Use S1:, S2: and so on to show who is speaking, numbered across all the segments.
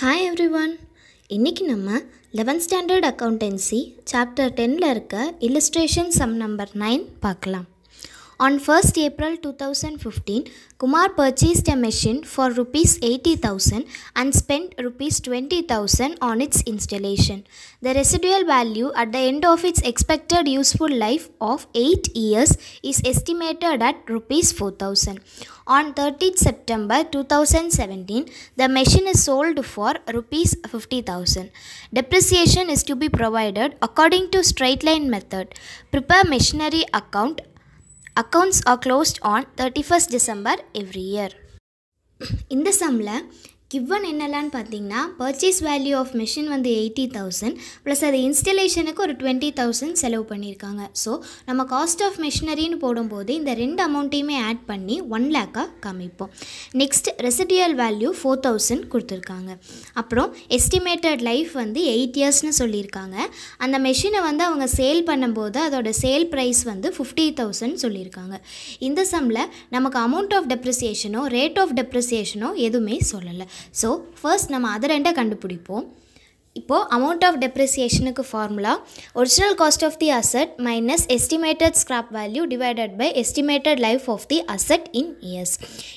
S1: Hi every one இன்றைக்கி நம்ம eleventh standard accountancy chapter டென்னில் இருக்க இல்லஸ்ட்ரேஷன் சம் நம்பர் நைன் பார்க்கலாம் On 1st April 2015, Kumar purchased a machine for rupees 80,000 and spent rupees 20,000 on its installation. The residual value at the end of its expected useful life of 8 years is estimated at rupees 4,000. On thirteenth September 2017, the machine is sold for rupees 50,000. Depreciation is to be provided according to straight line method. Prepare machinery account accounts are closed on 31st December every year. இந்த சம்மில் given என்னெல்லாம்னு பார்த்தீங்கன்னா purchase value of machine வந்து eighty thousand plus அது இன்ஸ்டலேஷனுக்கு ஒரு twenty thousand செலவு பண்ணியிருக்காங்க ஸோ நம்ம காஸ்ட் ஆஃப் மிஷினரின்னு போடும்போது இந்த ரெண்டு அமௌண்ட்டையுமே ஆட் பண்ணி ஒன் லேக்காக காமிப்போம் next residual value four thousand கொடுத்துருக்காங்க அப்புறம் எஸ்டிமேட்டட் லைஃப் வந்து எயிட் இயர்ஸ்னு சொல்லியிருக்காங்க அந்த மெஷினை வந்து அவங்க சேல் பண்ணும்போது அதோட சேல் ப்ரைஸ் வந்து ஃபிஃப்டி தௌசண்ட் சொல்லியிருக்காங்க இந்த சம்மில் நமக்கு அமௌண்ட் ஆஃப் டெப்ரிசியேஷனோ ரேட் ஆஃப் டெப்ரிசியேஷனோ எதுவுமே சொல்லலை ஸோ ஃபர்ஸ்ட் நம்ம அதை ரெண்டை கண்டுபிடிப்போம் இப்போது அமௌண்ட் ஆஃப் டெப்ரிசியேஷனுக்கு formula original cost of the asset minus estimated scrap value divided by estimated life of the asset in years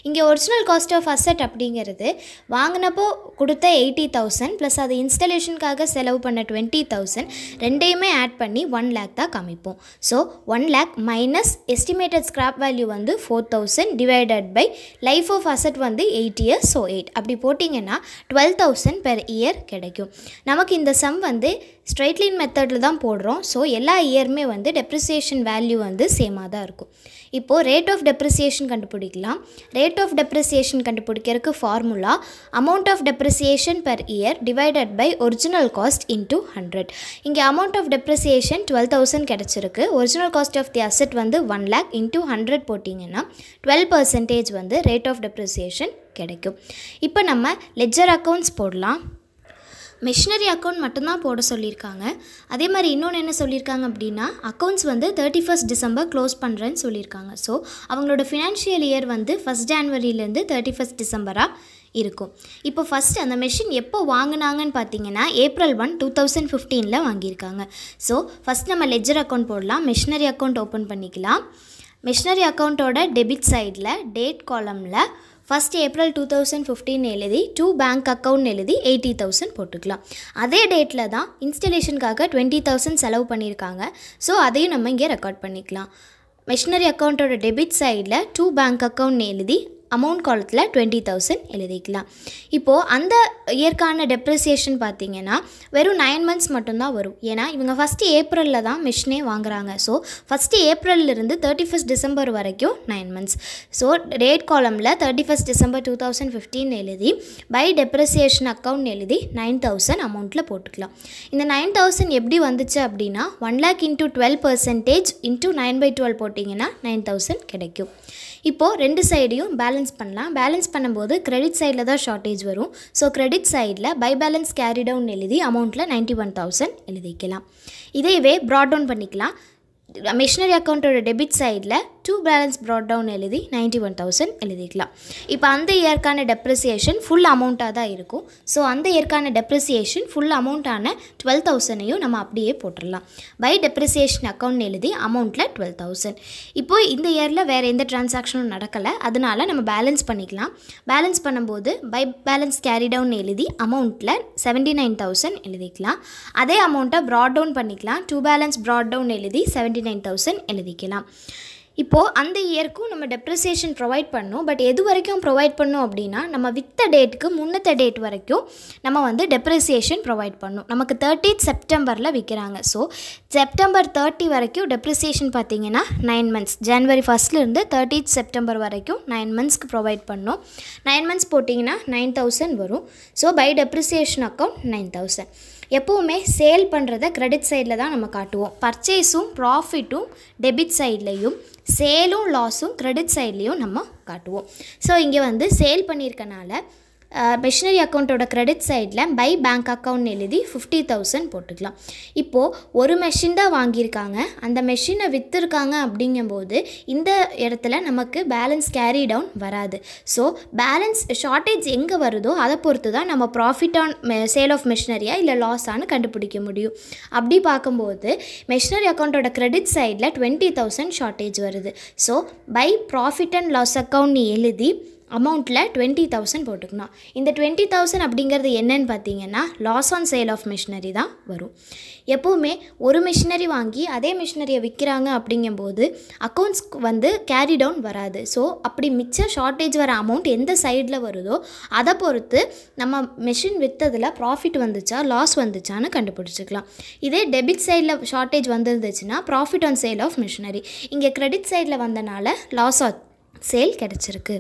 S1: இங்கே ஒரிஜினல் காஸ்ட் ஆஃப் அசட் அப்படிங்கிறது வாங்கினப்போ கொடுத்த எயிட்டி தௌசண்ட் ப்ளஸ் அது இன்ஸ்டலேஷனுக்காக செலவு பண்ண டுவெண்ட்டி தௌசண்ட் ரெண்டையுமே ஆட் பண்ணி ஒன் லேக் தான் கமிப்போம் so one lakh minus estimated scrap value வந்து four thousand divided by life of asset வந்து எயிட் இயர்ஸ் ஸோ எயிட் அப்படி போட்டிங்கன்னா டுவெல் தௌசண்ட் பெர் இயர் கிடைக்கும் நமக்கு இந்த சம் வந்து ஸ்ட்ரைட்லைன் மெத்தடில் தான் போடுறோம் ஸோ எல்லா இயருமே வந்து டெப்ரிசியேஷன் வேல்யூ வந்து சேமாக தான் இருக்கும் இப்போது ரேட் ஆஃப் டெப்ரிசியேஷன் கண்டுபிடிக்கலாம் ரேட் ஆஃப் டெப்ரிசியேஷன் கண்டுபிடிக்கிறதுக்கு formula amount of depreciation per year divided by original cost into hundred இங்கே amount of depreciation twelve thousand கிடச்சிருக்கு original cost of the asset வந்து ஒன் லேக் இன்டூ ஹண்ட்ரட் போட்டிங்கன்னா twelve percentage வந்து rate of depreciation கிடைக்கும் இப்போ நம்ம ledger accounts போடலாம் machinery account மட்டும்தான் போட சொல்லியிருக்காங்க அதே மாதிரி இன்னொன்று என்ன சொல்லியிருக்காங்க அப்படின்னா அக்கௌண்ட்ஸ் வந்து தேர்ட்டி ஃபஸ்ட் டிசம்பர் க்ளோஸ் பண்ணுறேன்னு சொல்லியிருக்காங்க ஸோ அவங்களோட ஃபினான்ஷியல் இயர் வந்து ஃபஸ்ட் ஜான்வரியிலேருந்து தேர்ட்டி ஃபஸ்ட் டிசம்பராக இருக்கும் இப்போ ஃபஸ்ட்டு அந்த மெஷின் எப்போ வாங்கினாங்கன்னு பார்த்தீங்கன்னா ஏப்ரல் ஒன் டூ தௌசண்ட் ஃபிஃப்டீனில் வாங்கியிருக்காங்க ஸோ ஃபஸ்ட் நம்ம லெஜர் அக்கௌண்ட் போடலாம் மிஷினரி அக்கௌண்ட் ஓப்பன் பண்ணிக்கலாம் மிஷினரி அக்கௌண்ட்டோட டெபிட் சைடில் டேட் காலமில் first April two thousand fifteen எழுதி டூ பேங்க் அக்கௌண்ட் எழுதி எயிட்டி தௌசண்ட் போட்டுக்கலாம் அதே டேட்டில் தான் இன்ஸ்டலேஷனுக்காக டுவெண்ட்டி தௌசண்ட் செலவு பண்ணியிருக்காங்க ஸோ அதையும் நம்ம இங்கே ரெக்கார்ட் பண்ணிக்கலாம் மெஷினரி அக்கௌண்ட்டோட டெபிட் சைடில் டூ பேங்க் அக்கௌண்ட் எழுதி அமௌண்ட் காலத்தில் டுவெண்ட்டி தௌசண்ட் எழுதிக்கலாம் இப்போது அந்த இயற்கான டெப்ரிசியேஷன் பார்த்திங்கன்னா வெறும் நைன் மந்த்ஸ் மட்டும்தான் வரும் ஏன்னா இவங்க ஃபஸ்ட்டு ஏப்ரலில் தான் மிஷினே வாங்குறாங்க ஸோ ஃபஸ்ட்டு ஏப்ரல்லிருந்து தேர்ட்டி ஃபஸ்ட் டிசம்பர் வரைக்கும் நைன் மந்த்ஸ் ஸோ டேட் காலமில் thirty first December two thousand fifteen எழுதி பை டெப்ரிசியேஷன் அக்கௌண்ட் எழுதி நைன் தௌசண்ட் அமௌண்ட்டில் போட்டுக்கலாம் இந்த நைன் தௌசண்ட் எப்படி வந்துச்சு அப்படின்னா one lakh into twelve percentage into nine by twelve போட்டிங்கன்னா நைன் தௌசண்ட் கிடைக்கும் இப்போது ரெண்டு சைடையும் பேலன்ஸ் பேலன்ஸ் பண்ணலாம் பேலன்ஸ் பண்ணும்போது கிரெடிட் சைடில் தான் ஷார்ட்டேஜ் வரும் ஸோ கிரெடிட் சைடில் பை பேலன்ஸ் கேரி டவுன் எழுதி அமௌண்ட்டில் நைன்ட்டி ஒன் தௌசண்ட் எழுதிக்கலாம் இதையவே ப்ராட் டவுன் பண்ணிக்கலாம் மிஷினரி அக்கௌண்ட்டோட டெபிட் சைடில் டூ பேலன்ஸ் ப்ராட் டவுன் எழுதி நைன்ட்டி ஒன் தௌசண்ட் எழுதிக்கலாம் இப்போ அந்த இயர்க்கான டெப்ரிசியேஷன் ஃபுல் அமௌண்ட்டாக தான் இருக்கும் ஸோ அந்த இயர்க்கான டெப்ரிசியேஷன் ஃபுல் அமௌண்ட்டான டுவெல் தௌசண்டையும் நம்ம அப்படியே போட்டுடலாம் பை டெப்ரிசியேஷன் அக்கௌண்ட் எழுதி அமௌண்ட்டில் டுவெல் தௌசண்ட் இப்போ இந்த இயரில் வேறு எந்த டிரான்சாக்ஷனும் நடக்கலை அதனால் நம்ம பேலன்ஸ் பண்ணிக்கலாம் பேலன்ஸ் பண்ணும்போது பை பேலன்ஸ் கேரி டவுன் எழுதி அமௌண்ட்டில் செவன்ட்டி நைன் தௌசண்ட் எழுதிக்கலாம் அதே அமௌண்ட்டை ப்ராட் டவுன் பண்ணிக்கலாம் டூ பேலன்ஸ் ப்ராட் டவுன் எழுதி செவன்ட்டி நைன் தௌசண்ட் எழுதிக்கலாம் இப்போது அந்த இயருக்கும் நம்ம டெப்ரிசியேஷன் ப்ரொவைட் பண்ணோம் பட் எது வரைக்கும் ப்ரொவைட் பண்ணோம் அப்படின்னா நம்ம வித்த டேட்டுக்கு முன்னத்த டேட் வரைக்கும் நம்ம வந்து டெப்ரிசியேஷன் ப்ரொவைட் பண்ணணும் நமக்கு தேர்ட்டீத் செப்டம்பரில் விற்கிறாங்க ஸோ செப்டம்பர் தேர்ட்டி வரைக்கும் டெப்ரிசியேஷன் பார்த்தீங்கன்னா நைன் மந்த்ஸ் ஜான்வரி ஃபஸ்ட்லேருந்து தேர்ட்டீத் செப்டம்பர் வரைக்கும் நைன் மந்த்ஸ்க்கு ப்ரொவைட் பண்ணோம் நைன் மந்த்ஸ் போட்டிங்கன்னா நைன் தௌசண்ட் வரும் so by depreciation account nine thousand எப்போவுமே சேல் பண்ணுறத க்ரெடிட் சைடில் தான் நம்ம காட்டுவோம் பர்ச்சேஸும் ப்ராஃபிட்டும் டெபிட் சைட்லேயும் சேலும் லாஸும் க்ரெடிட் சைட்லேயும் நம்ம காட்டுவோம் ஸோ இங்கே வந்து சேல் பண்ணியிருக்கனால மிஷினரி அக்கௌண்ட்டோட க்ரெடிட் சைடில் பை பேங்க் அக்கௌண்ட் எழுதி ஃபிஃப்டி தௌசண்ட் போட்டுக்கலாம் இப்போது ஒரு மெஷின் தான் வாங்கியிருக்காங்க அந்த மெஷினை விற்றுருக்காங்க அப்படிங்கும்போது இந்த இடத்துல நமக்கு பேலன்ஸ் கேரி டவுன் வராது ஸோ பேலன்ஸ் ஷார்ட்டேஜ் எங்கே வருதோ அதை பொறுத்து தான் நம்ம ப்ராஃபிட் ஆன் சேல் ஆஃப் மிஷினரியா இல்லை லாஸ் ஆனு கண்டுபிடிக்க முடியும் அப்படி பார்க்கும்போது மெஷினரி அக்கௌண்ட்டோட க்ரெடிட் சைடில் டுவெண்ட்டி தௌசண்ட் ஷார்ட்டேஜ் வருது so by profit and loss அக்கௌண்ட்னு எழுதி அமௌண்ட்டில் டுவெண்ட்டி தௌசண்ட் போட்டுக்கணும் இந்த டுவெண்ட்டி தௌசண்ட் அப்படிங்கிறது என்னன்னு பார்த்தீங்கன்னா loss on sale of machinery தான் வரும் எப்போவுமே ஒரு மிஷினரி வாங்கி அதே மிஷினரியை விற்கிறாங்க அப்படிங்கும்போது அக்கௌண்ட்ஸ்க்கு வந்து கேரி டவுன் வராது ஸோ அப்படி மிச்ச ஷார்ட்டேஜ் வர அமௌண்ட் எந்த சைடில் வருதோ அதை பொறுத்து நம்ம மிஷின் விற்றதில் ப்ராஃபிட் வந்துச்சா லாஸ் வந்துச்சான்னு கண்டுபிடிச்சிக்கலாம் இதே டெபிட் சைடில் ஷார்ட்டேஜ் வந்துருந்துச்சுன்னா profit on sale of machinery இங்கே கிரெடிட் சைடில் வந்தனால லாஸ் ஆஃப் சேல் கிடச்சிருக்கு